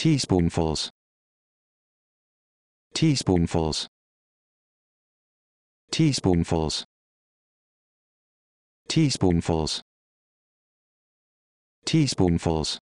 teaspoonfuls teaspoonfuls teaspoonfuls teaspoonfuls teaspoonfuls